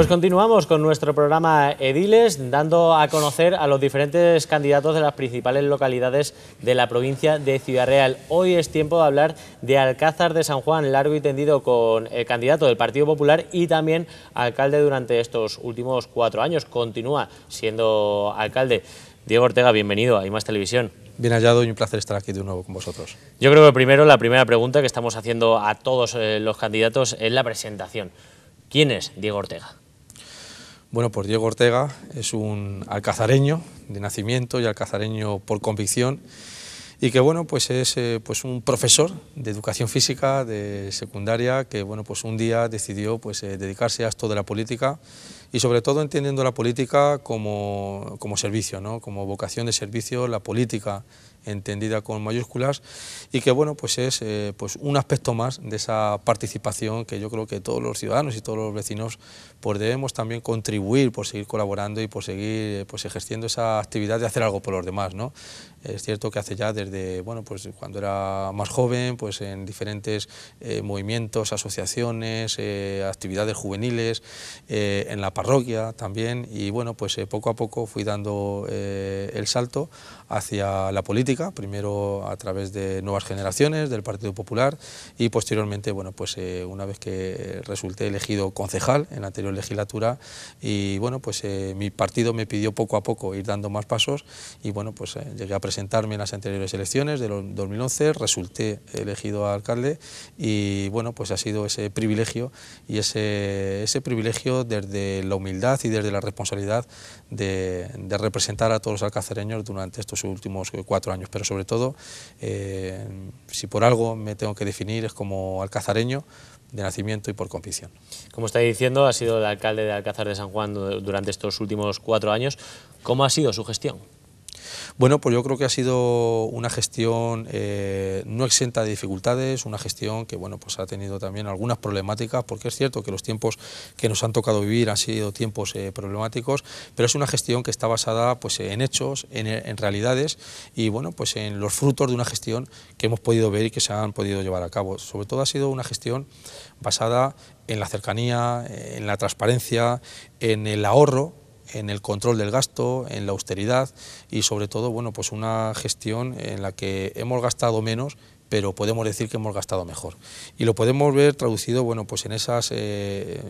Pues continuamos con nuestro programa Ediles, dando a conocer a los diferentes candidatos de las principales localidades de la provincia de Ciudad Real. Hoy es tiempo de hablar de Alcázar de San Juan, largo y tendido con el candidato del Partido Popular y también alcalde durante estos últimos cuatro años. Continúa siendo alcalde. Diego Ortega, bienvenido a IMAS Televisión. Bien hallado y un placer estar aquí de nuevo con vosotros. Yo creo que primero la primera pregunta que estamos haciendo a todos eh, los candidatos es la presentación. ¿Quién es Diego Ortega? Bueno, pues Diego Ortega es un alcazareño de nacimiento y alcazareño por convicción y que bueno, pues es eh, pues un profesor de educación física de secundaria que bueno, pues un día decidió pues eh, dedicarse a esto de la política y sobre todo entendiendo la política como, como servicio, ¿no? como vocación de servicio, la política entendida con mayúsculas y que bueno pues es eh, pues un aspecto más de esa participación que yo creo que todos los ciudadanos y todos los vecinos pues debemos también contribuir por seguir colaborando y por seguir eh, pues ejerciendo esa actividad de hacer algo por los demás no es cierto que hace ya desde bueno pues cuando era más joven pues en diferentes eh, movimientos asociaciones actividades juveniles en la parroquia también y bueno pues poco a poco fui dando el salto hacia la política, primero a través de Nuevas Generaciones, del Partido Popular y posteriormente, bueno, pues eh, una vez que resulté elegido concejal en la anterior legislatura y bueno, pues eh, mi partido me pidió poco a poco ir dando más pasos y bueno, pues eh, llegué a presentarme en las anteriores elecciones de 2011, resulté elegido alcalde y bueno, pues ha sido ese privilegio y ese, ese privilegio desde la humildad y desde la responsabilidad de, de representar a todos los alcacereños durante estos últimos eh, cuatro años, pero sobre todo, eh, si por algo me tengo que definir, es como alcazareño de nacimiento y por convicción. Como está diciendo, ha sido el alcalde de Alcázar de San Juan durante estos últimos cuatro años. ¿Cómo ha sido su gestión? Bueno, pues yo creo que ha sido una gestión eh, no exenta de dificultades, una gestión que bueno, pues ha tenido también algunas problemáticas, porque es cierto que los tiempos que nos han tocado vivir han sido tiempos eh, problemáticos, pero es una gestión que está basada pues, en hechos, en, en, realidades y bueno, pues en los frutos de una gestión que hemos podido ver y que se han podido llevar a cabo. Sobre todo ha sido una gestión basada en la cercanía, en la transparencia, en el ahorro en el control del gasto, en la austeridad y sobre todo bueno, pues una gestión en la que hemos gastado menos pero podemos decir que hemos gastado mejor. Y lo podemos ver traducido bueno, pues en esas eh,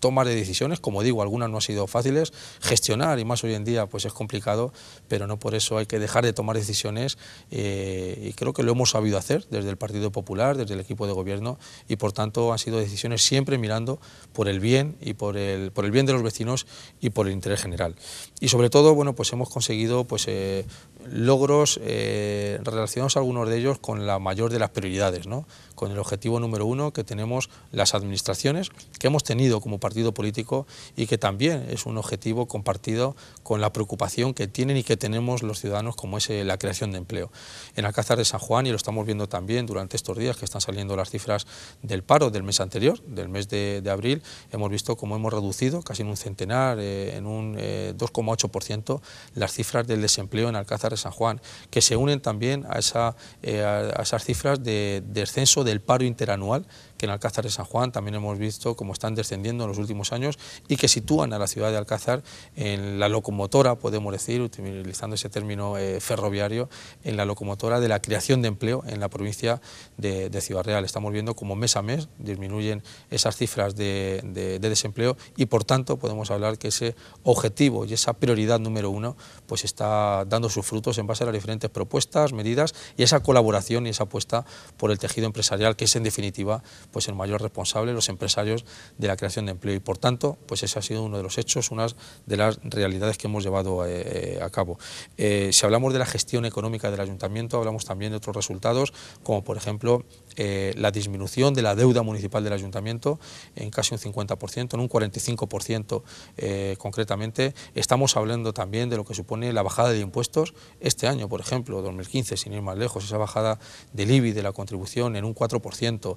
tomas de decisiones, como digo, algunas no han sido fáciles, gestionar, y más hoy en día pues es complicado, pero no por eso hay que dejar de tomar decisiones, eh, y creo que lo hemos sabido hacer desde el Partido Popular, desde el equipo de gobierno, y por tanto han sido decisiones siempre mirando por el bien y por el, por el bien de los vecinos y por el interés general. Y sobre todo, bueno, pues hemos conseguido pues, eh, logros eh, relacionados algunos de ellos con la mayor de las prioridades, ¿no? con el objetivo número uno que tenemos las administraciones, que hemos tenido como partido político y que también es un objetivo compartido con la preocupación que tienen y que tenemos los ciudadanos, como es eh, la creación de empleo. En Alcázar de San Juan, y lo estamos viendo también durante estos días que están saliendo las cifras del paro del mes anterior, del mes de, abril, hemos visto cómo hemos reducido casi en un centenar, eh, en un 2,8% eh, las cifras del desempleo en Alcázar de San Juan, que se unen también a, esas cifras de descenso del paro interanual en Alcázar de San Juan también hemos visto cómo están descendiendo en los últimos años y que sitúan a la ciudad de Alcázar en la locomotora, podemos decir, utilizando ese término eh, ferroviario, en la locomotora de la creación de empleo en la provincia de, Ciudad Real. Estamos viendo cómo mes a mes disminuyen esas cifras de, de desempleo y por tanto podemos hablar que ese objetivo y esa prioridad número uno pues está dando sus frutos en base a las diferentes propuestas, medidas y esa colaboración y esa apuesta por el tejido empresarial que es en definitiva pues el mayor responsable, los empresarios de la creación de empleo. Y por tanto, pues ese ha sido uno de los hechos, una de las realidades que hemos llevado eh, eh, a cabo. Eh, si hablamos de la gestión económica del ayuntamiento, hablamos también de otros resultados, como por ejemplo la disminución de la deuda municipal del ayuntamiento en casi un 50%, en un 45% concretamente. Estamos hablando también de lo que supone la bajada de impuestos este año, por ejemplo, 2015, sin ir más lejos, esa bajada del IBI, de la contribución, en un 4%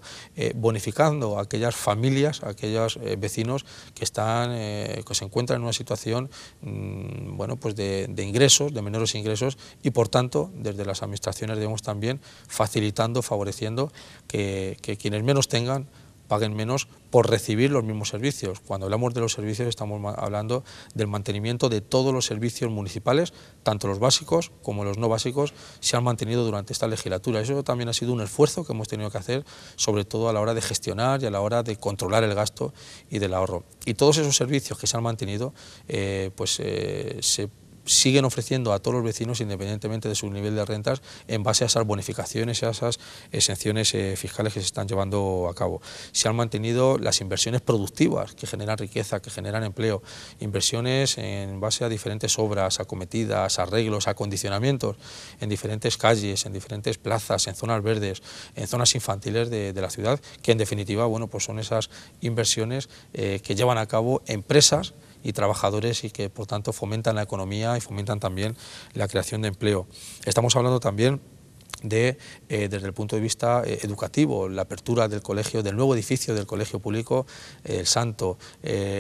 bonificando a aquellas familias, a aquellos eh, vecinos que, están, eh, que se encuentran en una situación mm, bueno, pues de, ingresos, de menores ingresos, y por tanto, desde las administraciones debemos también facilitando, favoreciendo que quienes menos tengan paguen menos por recibir los mismos servicios. Cuando hablamos de los servicios estamos hablando del mantenimiento de todos los servicios municipales, tanto los básicos como los no básicos, se han mantenido durante esta legislatura. Eso también ha sido un esfuerzo que hemos tenido que hacer, sobre todo a la hora de gestionar y a la hora de controlar el gasto y del ahorro. Y todos esos servicios que se han mantenido, eh, pues eh, se siguen ofreciendo a todos los vecinos, independientemente de su nivel de rentas, en base a esas bonificaciones, a esas exenciones eh, fiscales que se están llevando a cabo. Se han mantenido las inversiones productivas, que generan riqueza, que generan empleo, inversiones en base a diferentes obras, acometidas, arreglos, acondicionamientos, en diferentes calles, en diferentes plazas, en zonas verdes, en zonas infantiles de, la ciudad, que en definitiva bueno, pues son esas inversiones eh, que llevan a cabo empresas y trabajadores y que por tanto fomentan la economía y fomentan también la creación de empleo. Estamos hablando también de, eh, desde el punto de vista eh, educativo, la apertura del colegio, del nuevo edificio del colegio público, eh, el Santo,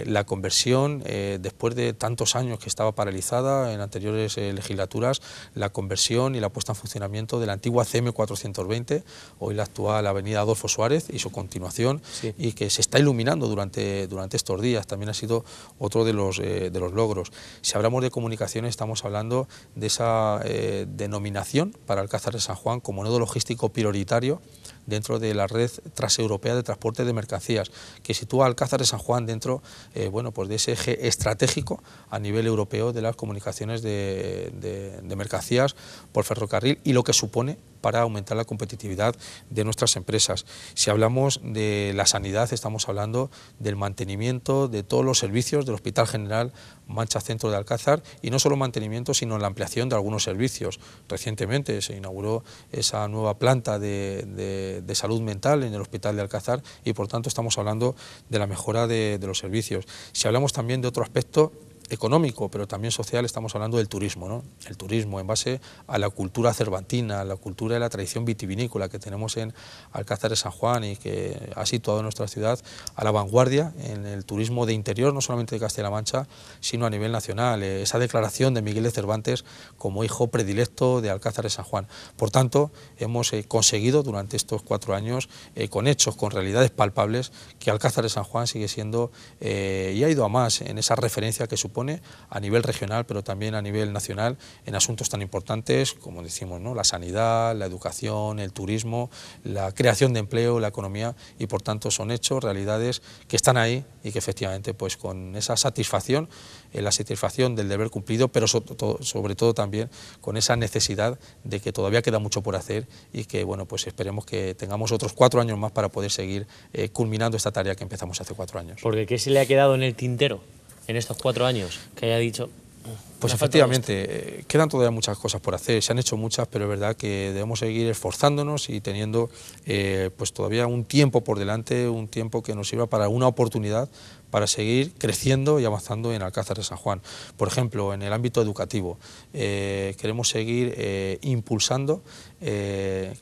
la conversión, después de tantos años que estaba paralizada en anteriores legislaturas, la conversión y la puesta en funcionamiento de la antigua CM 420, hoy la actual Avenida Adolfo Suárez y su continuación, y que se está iluminando durante, durante estos días, también ha sido otro de los, de los logros. Si hablamos de comunicaciones, estamos hablando de esa denominación para Alcázar de San Juan, como nodo logístico prioritario dentro de la red transeuropea de transporte de mercancías, que sitúa Alcázar de San Juan dentro eh, bueno, pues de ese eje estratégico a nivel europeo de las comunicaciones de mercancías por ferrocarril y lo que supone para aumentar la competitividad de nuestras empresas. Si hablamos de la sanidad, estamos hablando del mantenimiento de todos los servicios del Hospital General Mancha Centro de Alcázar y no solo mantenimiento, sino la ampliación de algunos servicios. Recientemente se inauguró esa nueva planta de, salud mental en el Hospital de Alcázar y por tanto estamos hablando de la mejora de los servicios. Si hablamos también de otro aspecto, económico, pero también social, estamos hablando del turismo. ¿no? El turismo en base a la cultura cervantina, a la cultura de la tradición vitivinícola que tenemos en Alcázar de San Juan y que ha situado nuestra ciudad a la vanguardia en el turismo de interior, no solamente de Castilla-La Mancha, sino a nivel nacional. Eh, esa declaración de Miguel de Cervantes como hijo predilecto de Alcázar de San Juan. Por tanto, hemos eh, conseguido durante estos cuatro años, eh, con hechos, con realidades palpables, que Alcázar de San Juan sigue siendo y ha ido a más en esa referencia que supone pone a nivel regional, pero también a nivel nacional, en asuntos tan importantes como decimos, ¿no? la sanidad, la educación, el turismo, la creación de empleo, la economía, y por tanto son hechos, realidades que están ahí y que efectivamente pues con esa satisfacción, eh, la satisfacción del deber cumplido, pero sobre todo, también con esa necesidad de que todavía queda mucho por hacer y que bueno pues esperemos que tengamos otros cuatro años más para poder seguir eh, culminando esta tarea que empezamos hace cuatro años. Porque ¿qué se le ha quedado en el tintero? en estos cuatro años que haya dicho... Mm, pues efectivamente, eh, quedan todavía muchas cosas por hacer, se han hecho muchas, pero es verdad que debemos seguir esforzándonos y teniendo eh, pues todavía un tiempo por delante, un tiempo que nos sirva para una oportunidad para seguir creciendo y avanzando en Alcázar de San Juan. Por ejemplo, en el ámbito educativo, eh, queremos seguir impulsando que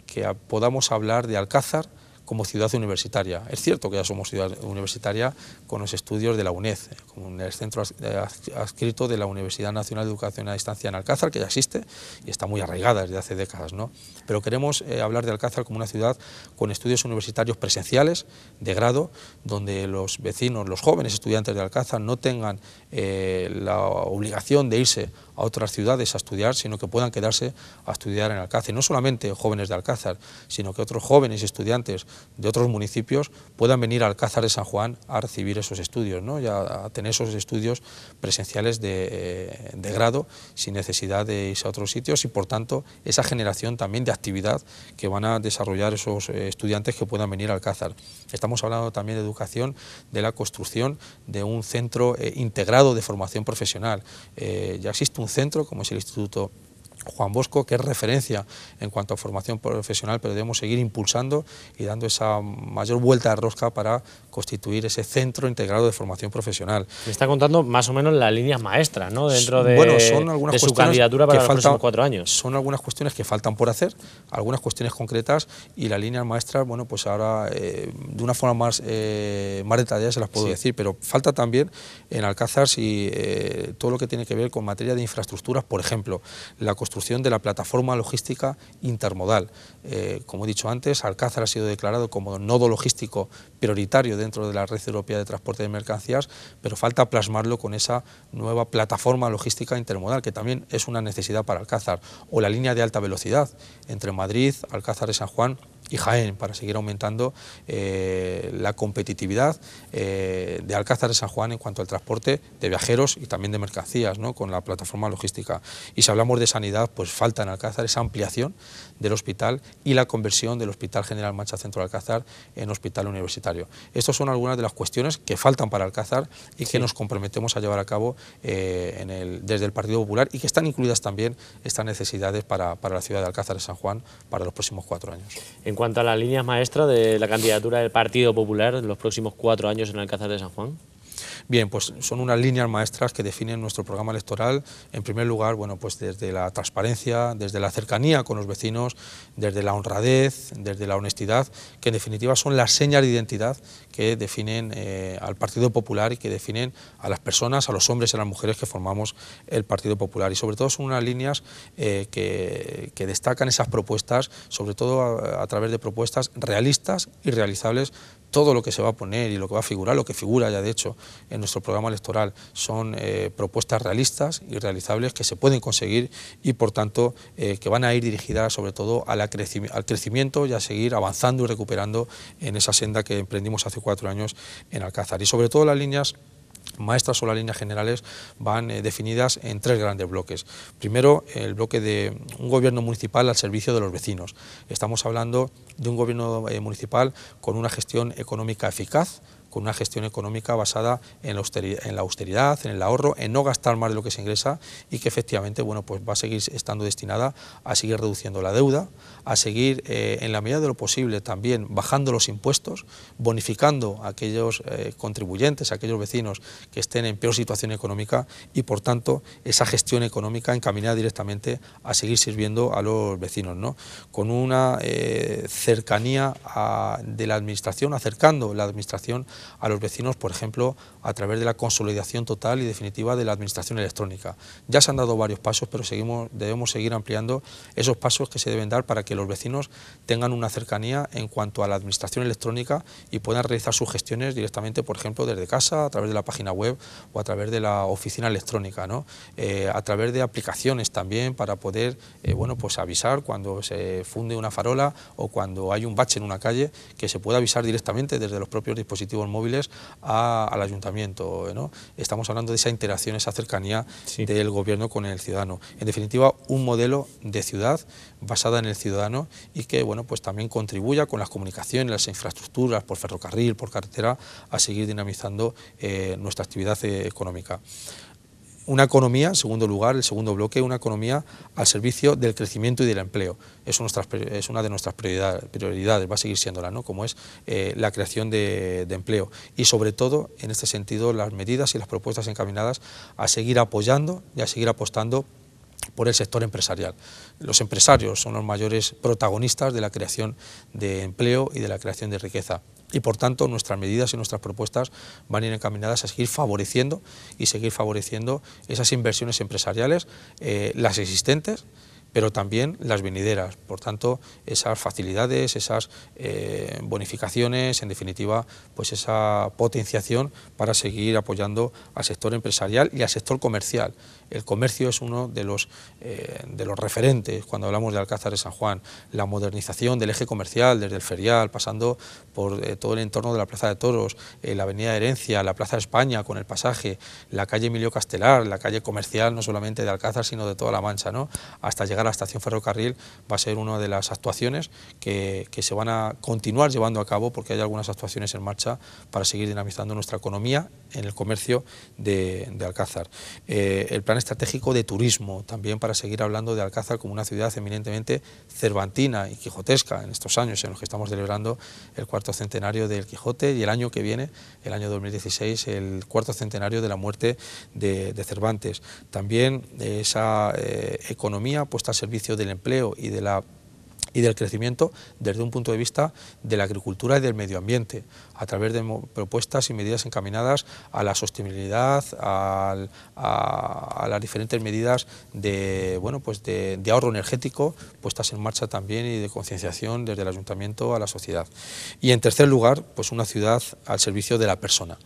podamos hablar de Alcázar, como ciudad universitaria. Es cierto que ya somos ciudad universitaria con los estudios de la UNED, con el centro eh, adscrito de la Universidad Nacional de Educación a Distancia en Alcázar, que ya existe y está muy arraigada desde hace décadas. Pero queremos eh, hablar de Alcázar como una ciudad con estudios universitarios presenciales de grado, donde los vecinos, los jóvenes estudiantes de Alcázar no tengan eh, la obligación de irse a otras ciudades a estudiar, sino que puedan quedarse a estudiar en Alcázar. no solamente jóvenes de Alcázar, sino que otros jóvenes estudiantes de otros municipios puedan venir a Alcázar de San Juan a recibir esos estudios, ¿no? a, tener esos estudios presenciales eh, de, grado sin necesidad de irse a otros sitios y, por tanto, esa generación también de actividad que van a desarrollar esos eh, estudiantes que puedan venir a Alcázar. Estamos hablando también de educación, de la construcción de un centro eh, integrado de formación profesional. ya existe un centro como es el Instituto Juan Bosco, que es referencia en cuanto a formación profesional, pero debemos seguir impulsando y dando esa mayor vuelta de rosca para constituir ese centro integrado de formación profesional. Me está contando más o menos las líneas maestras, ¿no? Dentro de, su candidatura para los próximos cuatro años. Son algunas cuestiones que faltan por hacer, algunas cuestiones concretas y las líneas maestras, bueno, pues ahora eh, de una forma eh, más, detallada se las puedo decir, pero falta también en Alcázar si, eh, todo lo que tiene que ver con materia de infraestructuras, por ejemplo, la construcción de la plataforma logística intermodal. Eh, como he dicho antes, Alcázar ha sido declarado como nodo logístico prioritario dentro de la red europea de transporte de mercancías, pero falta plasmarlo con esa nueva plataforma logística intermodal, que también es una necesidad para Alcázar, o la línea de alta velocidad entre Madrid, Alcázar y San Juan, y Jaén para seguir aumentando eh, la competitividad eh, de Alcázar de San Juan en cuanto al transporte de viajeros y también de mercancías con la plataforma logística. Y si hablamos de sanidad, pues falta en Alcázar esa ampliación del hospital y la conversión del Hospital General Mancha Centro de Alcázar en hospital universitario. Estas son algunas de las cuestiones que faltan para Alcázar y que nos comprometemos a llevar a cabo eh, desde el Partido Popular y que están incluidas también estas necesidades para, para la ciudad de Alcázar de San Juan para los próximos cuatro años. En cuanto a las líneas maestras de la candidatura del Partido Popular en los próximos cuatro años en Alcázar de San Juan. Bien, pues son unas líneas maestras que definen nuestro programa electoral, en primer lugar, bueno, pues desde la transparencia, desde la cercanía con los vecinos, desde la honradez, desde la honestidad, que en definitiva son las señas de identidad que definen eh, al Partido Popular y que definen a las personas, a los hombres y a las mujeres que formamos el Partido Popular. Y sobre todo son unas líneas eh, que, destacan esas propuestas, sobre todo a través de propuestas realistas y realizables todo lo que se va a poner y lo que va a figurar, lo que figura ya de hecho en nuestro programa electoral, son eh, propuestas realistas y realizables que se pueden conseguir y por tanto eh, que van a ir dirigidas sobre todo al crecimiento y a seguir avanzando y recuperando en esa senda que emprendimos hace cuatro años en Alcázar. Y sobre todo las líneas maestras o las líneas generales van eh, definidas en tres grandes bloques. Primero, el bloque de un gobierno municipal al servicio de los vecinos. Estamos hablando de un gobierno eh, municipal con una gestión económica eficaz, con una gestión económica basada en la, austeridad, en, la austeridad, en el ahorro, en no gastar más de lo que se ingresa y que efectivamente bueno, pues va a seguir estando destinada a seguir reduciendo la deuda, a seguir eh, en la medida de lo posible también bajando los impuestos, bonificando a aquellos eh, contribuyentes, a aquellos vecinos que estén en peor situación económica y por tanto esa gestión económica encaminada directamente a seguir sirviendo a los vecinos, ¿no? con una eh, cercanía de la administración, acercando la administración a los vecinos, por ejemplo, a través de la consolidación total y definitiva de la administración electrónica. Ya se han dado varios pasos, pero seguimos, debemos seguir ampliando esos pasos que se deben dar para que los vecinos tengan una cercanía en cuanto a la administración electrónica y puedan realizar sus gestiones directamente, por ejemplo, desde casa, a través de la página web o a través de la oficina electrónica, ¿no? Eh, a través de aplicaciones también para poder eh, bueno, pues avisar cuando se funde una farola o cuando hay un bache en una calle, que se pueda avisar directamente desde los propios dispositivos móviles al ayuntamiento. Estamos hablando de esa interacción, esa cercanía del gobierno con el ciudadano. En definitiva, un modelo de ciudad basada en el ciudadano y que bueno, pues también contribuya con las comunicaciones, las infraestructuras, por ferrocarril, por carretera, a seguir dinamizando eh, nuestra actividad eh, económica una economía, en segundo lugar, el segundo bloque, una economía al servicio del crecimiento y del empleo. Es, una de nuestras prioridades, va a seguir siéndola, ¿no? como es eh, la creación de, empleo. Y sobre todo, en este sentido, las medidas y las propuestas encaminadas a seguir apoyando y a seguir apostando por el sector empresarial. Los empresarios son los mayores protagonistas de la creación de empleo y de la creación de riqueza y por tanto nuestras medidas y nuestras propuestas van a ir encaminadas a seguir favoreciendo y seguir favoreciendo esas inversiones empresariales, eh, las existentes, pero también las venideras. Por tanto, esas facilidades, esas eh, bonificaciones, en definitiva, pues esa potenciación para seguir apoyando al sector empresarial y al sector comercial. El comercio es uno de los, eh, de los referentes cuando hablamos de Alcázar de San Juan. La modernización del eje comercial, desde el ferial, pasando por eh, todo el entorno de la Plaza de Toros, la Avenida de Herencia, la Plaza de España con el pasaje, la calle Emilio Castelar, la calle comercial no solamente de Alcázar, sino de toda la Mancha, ¿no? hasta llegar la estación ferrocarril va a ser una de las actuaciones que, se van a continuar llevando a cabo porque hay algunas actuaciones en marcha para seguir dinamizando nuestra economía en el comercio de, Alcázar. Eh, el plan estratégico de turismo, también para seguir hablando de Alcázar como una ciudad eminentemente cervantina y quijotesca en estos años en los que estamos celebrando el cuarto centenario del Quijote y el año que viene, el año 2016, el cuarto centenario de la muerte de, Cervantes. También eh, esa eh, economía puesta servicio del empleo y de la y del crecimiento desde un punto de vista de la agricultura y del medio ambiente, a través de propuestas y medidas encaminadas a la sostenibilidad, a, las diferentes medidas de, bueno, pues de, ahorro energético puestas en marcha también y de concienciación desde el ayuntamiento a la sociedad. Y en tercer lugar, pues una ciudad al servicio de la persona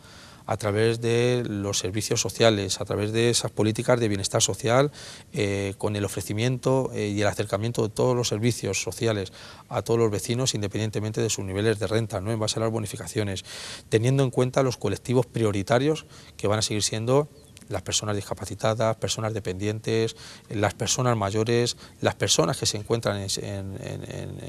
a través de los servicios sociales, a través de esas políticas de bienestar social, eh, con el ofrecimiento eh, y el acercamiento de todos los servicios sociales a todos los vecinos, independientemente de sus niveles de renta, no en base a las bonificaciones, teniendo en cuenta los colectivos prioritarios que van a seguir siendo las personas discapacitadas, personas dependientes, las personas mayores, las personas que se encuentran en,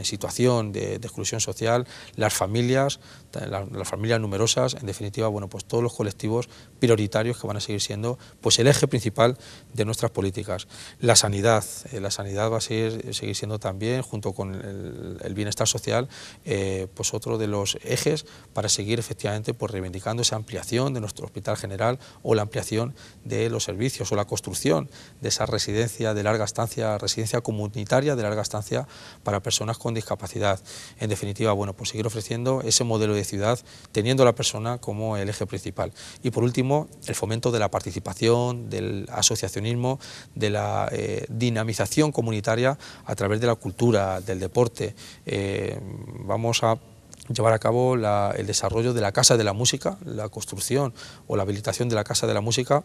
situación de, exclusión social, las familias, las, familias numerosas, en definitiva, bueno, pues todos los colectivos prioritarios que van a seguir siendo pues el eje principal de nuestras políticas. La sanidad, eh, la sanidad va a seguir, siendo también, junto con el, bienestar social, eh, pues otro de los ejes para seguir efectivamente pues, reivindicando esa ampliación de nuestro hospital general o la ampliación de los servicios o la construcción de esa residencia de larga estancia, residencia comunitaria de larga estancia para personas con discapacidad. En definitiva, bueno, pues seguir ofreciendo ese modelo de ciudad teniendo a la persona como el eje principal. Y por último, el fomento de la participación, del asociacionismo, de la eh, dinamización comunitaria a través de la cultura, del deporte. Eh, vamos a llevar a cabo el desarrollo de la Casa de la Música, la construcción o la habilitación de la Casa de la Música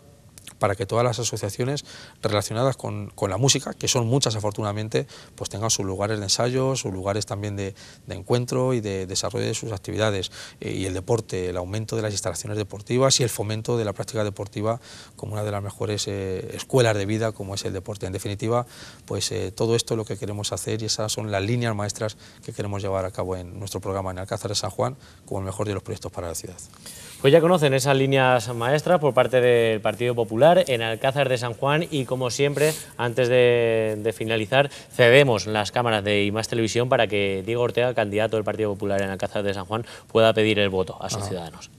para que todas las asociaciones relacionadas con, la música, que son muchas afortunadamente, pues tengan sus lugares de ensayo, sus lugares también de, encuentro y de desarrollo de sus actividades, eh, y el deporte, el aumento de las instalaciones deportivas y el fomento de la práctica deportiva como una de las mejores eh, escuelas de vida como es el deporte. En definitiva, pues eh, todo esto es lo que queremos hacer y esas son las líneas maestras que queremos llevar a cabo en nuestro programa en Alcázar de San Juan como el mejor de los proyectos para la ciudad. Pues ya conocen esas líneas maestras por parte del Partido Popular en Alcázar de San Juan y como siempre, antes de, finalizar, cedemos las cámaras de Imas Televisión para que Diego Ortega, candidato del Partido Popular en Alcázar de San Juan, pueda pedir el voto a sus ah. ciudadanos.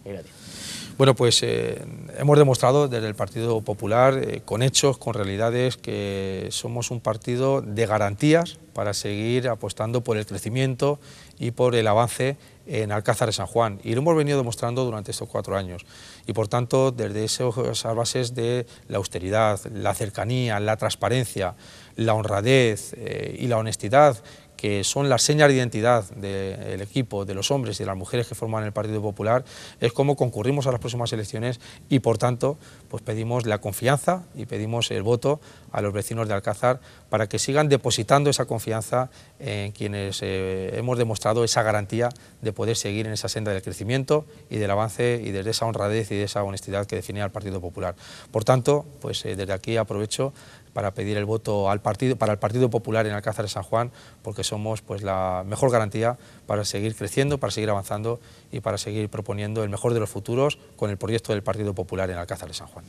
Bueno, pues eh, hemos demostrado desde el Partido Popular, eh, con hechos, con realidades, que somos un partido de garantías para seguir apostando por el crecimiento y por el avance en Alcázar de San Juan. Y lo hemos venido demostrando durante estos cuatro años. Y por tanto, desde esas bases de la austeridad, la cercanía, la transparencia, la honradez eh, y la honestidad que son las señas de identidad del equipo, de los hombres y de las mujeres que forman el Partido Popular, es cómo concurrimos a las próximas elecciones y, por tanto, pues pedimos la confianza y pedimos el voto a los vecinos de Alcázar para que sigan depositando esa confianza en quienes eh, hemos demostrado esa garantía de poder seguir en esa senda del crecimiento y del avance y desde esa honradez y de esa honestidad que define al Partido Popular. Por tanto, pues eh, desde aquí aprovecho para pedir el voto al partido, para el Partido Popular en Alcázar de San Juan, porque somos pues, la mejor garantía para seguir creciendo, para seguir avanzando y para seguir proponiendo el mejor de los futuros con el proyecto del Partido Popular en Alcázar de San Juan.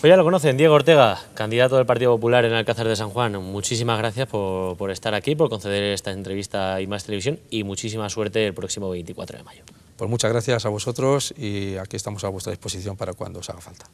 Pues ya lo conocen, Diego Ortega, candidato del Partido Popular en Alcázar de San Juan. Muchísimas gracias por, estar aquí, por conceder esta entrevista y Más Televisión y muchísima suerte el próximo 24 de mayo. Pues muchas gracias a vosotros y aquí estamos a vuestra disposición para cuando os haga falta.